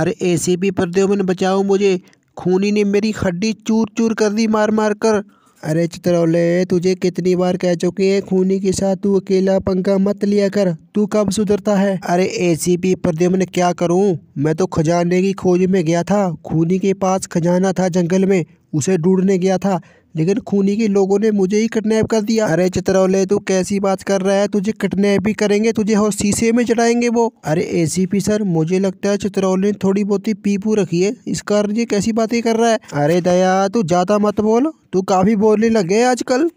अरे ए C P प्रद्योमन बचाओ मुझे खूनी ने मेरी हड्डी चूर चूर कर दी मार मार कर अरे चित्रौले तुझे कितनी बार कह चुके हैं खूनी के साथ तू अकेला पंखा मत लिया कर तू कब सुधरता है अरे एसीपी प्रद्युम्न क्या करूं मैं तो खजाने की खोज में गया था खूनी के पास खजाना था जंगल में उसे ढूंढने गया था लेकिन खूनी के लोगों ने मुझे ही किडनैप कर दिया अरे चित्रौले तू कैसी बात कर रहा है तुझे किडनैप ही करेंगे तुझे हो शीशे में चढ़ाएंगे वो अरे एसीपी सर मुझे लगता है चित्रौले ने थोड़ी बहुत ही पीपू रखी है इस कारण ये कैसी बातें कर रहा है अरे दया तू ज्यादा मत बोल तू काफी बोलने लगे आजकल